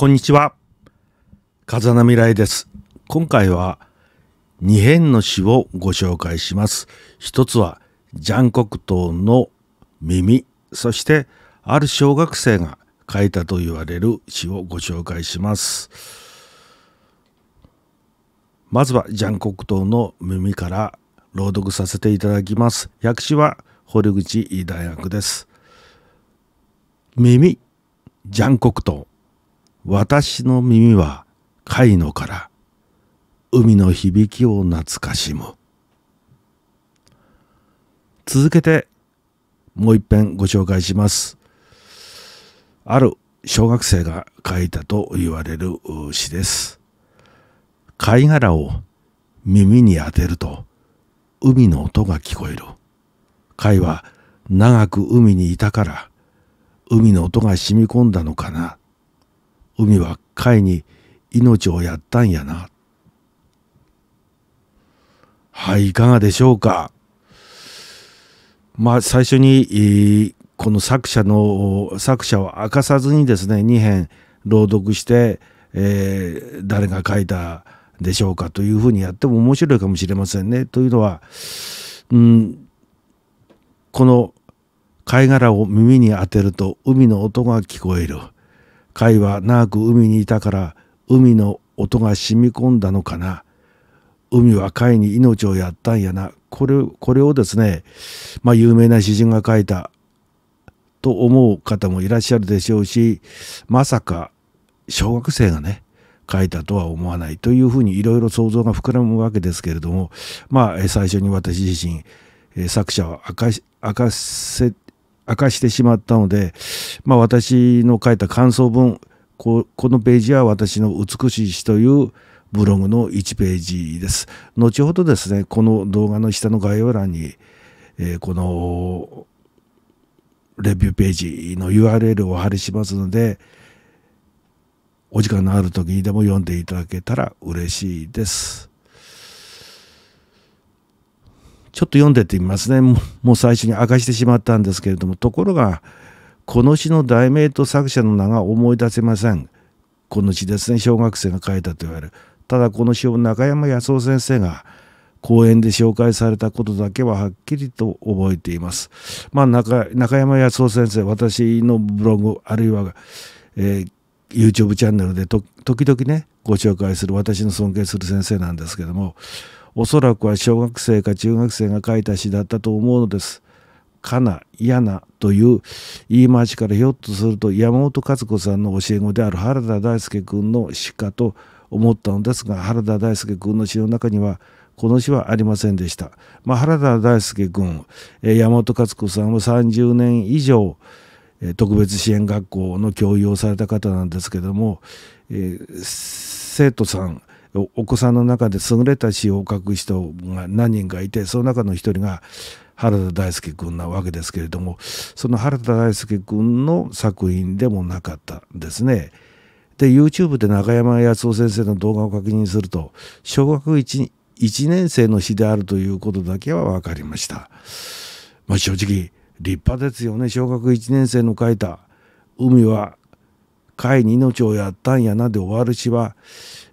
こんにちは。風未来です。今回は2編の詩をご紹介します。一つは、ジャンコクトーの耳、そしてある小学生が書いたと言われる詩をご紹介します。まずは、ジャンコクトーの耳から朗読させていただきます。訳詞は堀口大学です。耳、ジャンコクト私の耳は貝のから海の響きを懐かしむ続けてもう一遍ご紹介しますある小学生が書いたと言われる詩です貝殻を耳に当てると海の音が聞こえる貝は長く海にいたから海の音が染み込んだのかな海は貝に命をやったんやな。はい、いかがでしょうか。まあ、最初に、この作者の、作者を明かさずにですね、2編朗読して、えー、誰が書いたでしょうかというふうにやっても面白いかもしれませんね。というのは、うん、この貝殻を耳に当てると海の音が聞こえる。貝は長く海にいたから海の音が染み込んだのかな海は貝に命をやったんやなこれこれをですね、まあ、有名な詩人が書いたと思う方もいらっしゃるでしょうしまさか小学生がね書いたとは思わないというふうにいろいろ想像が膨らむわけですけれどもまあ最初に私自身作者を明かせ明かしてしまったので、まあ、私の書いた感想文ここのページは私の「美しい詩」というブログの1ページです。後ほどですねこの動画の下の概要欄に、えー、このレビューページの URL をお貼りしますのでお時間のある時にでも読んでいただけたら嬉しいです。ちょっと読んでってみますねもう最初に明かしてしまったんですけれどもところがこの詩の題名と作者の名が思い出せませんこの詩ですね小学生が書いたと言われるただこの詩を中山康夫先生が講演で紹介されたことだけははっきりと覚えています。まあ中、中山康夫先生私のブログあるいは、えー、YouTube チャンネルで時々ねご紹介する私の尊敬する先生なんですけどもおそらくは小学生か中学生が書いた詩だったと思うのです。かな、やなという言い回しからひょっとすると山本和子さんの教え子である原田大輔君の詩かと思ったのですが原田大輔君の詩の中にはこの詩はありませんでした。まあ、原田大輔君、山本和子さんは30年以上特別支援学校の教諭をされた方なんですけども、えー、生徒さんお子さんの中で優れた詩を書く人が何人かいてその中の一人が原田大輔君なわけですけれどもその原田大輔君の作品でもなかったですね。で YouTube で中山康夫先生の動画を確認すると小学 1, 1年生の詩であるということだけは分かりました。まあ、正直立派ですよね小学1年生の書いた「海は会に命をやったんやなで終わるしは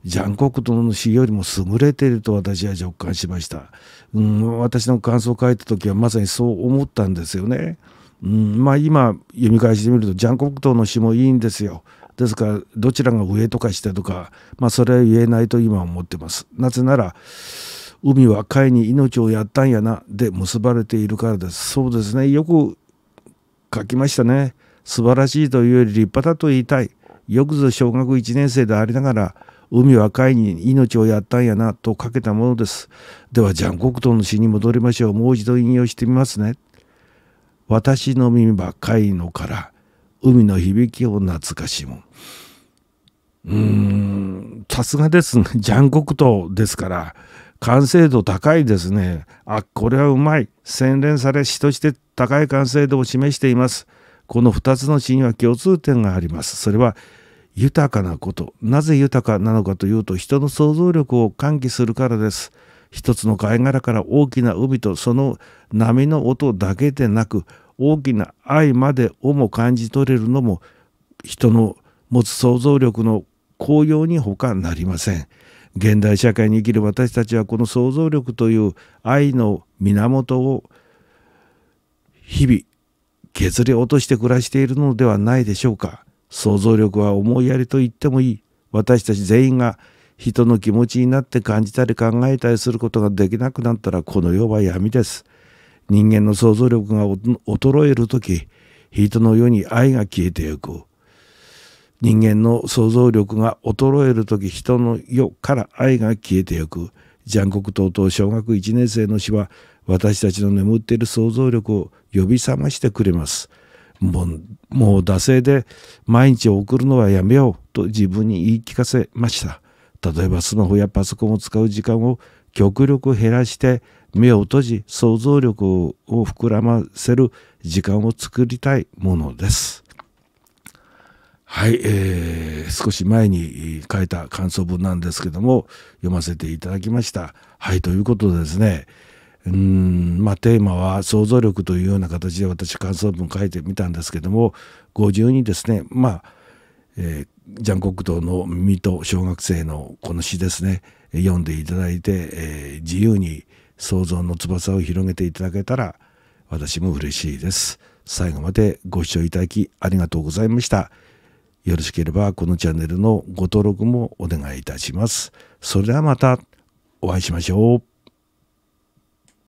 ジャン・コクトの詩よりも優れていると私は直感しました、うん、私の感想を書いた時はまさにそう思ったんですよね、うん、まあ今読み返してみるとジャン・コクトの詩もいいんですよですからどちらが上とか下とか、まあ、それは言えないと今思ってますなぜなら海は貝に命をやったんやなで結ばれているからですそうですねよく書きましたね素晴らしいというより立派だと言いたいよくぞ小学1年生でありながら海は海に命をやったんやなとかけたものですではジャン・コクトンの詩に戻りましょうもう一度引用してみますね私の耳は海のから海の響きを懐かしむうーんさすがですねジャン・コクトンですから完成度高いですねあこれはうまい洗練され詩として高い完成度を示していますこの2つの詩には共通点があります。それは豊かなこと。なぜ豊かなのかというと人の想像力を喚起するからです。一つの貝殻から大きな海とその波の音だけでなく大きな愛までをも感じ取れるのも人の持つ想像力の効用に他なりません。現代社会に生きる私たちはこの想像力という愛の源を日々削り落として暮らしているのではないでしょうか想像力は思いやりと言ってもいい私たち全員が人の気持ちになって感じたり考えたりすることができなくなったらこの世は闇です人間の想像力が衰える時人の世に愛が消えていく人間の想像力が衰える時人の世から愛が消えていく残酷ンコと小学1年生の詩は私たちの眠っている想像力を呼び覚ましてくれます。もう、もう惰性で毎日送るのはやめようと自分に言い聞かせました。例えばスマホやパソコンを使う時間を極力減らして目を閉じ想像力を膨らませる時間を作りたいものです。はい、えー、少し前に書いた感想文なんですけども読ませていただきました。はいということでですねうんまあ、テーマは想像力というような形で私感想文書いてみたんですけども50にですねまあ、えー、ジャン・コック島の耳と小学生のこの詩ですね読んでいただいて、えー、自由に想像の翼を広げていただけたら私も嬉しいです。最後までご視聴いただきありがとうございました。よろしければこのチャンネルのご登録もお願いいたします。それではまたお会いしましょう。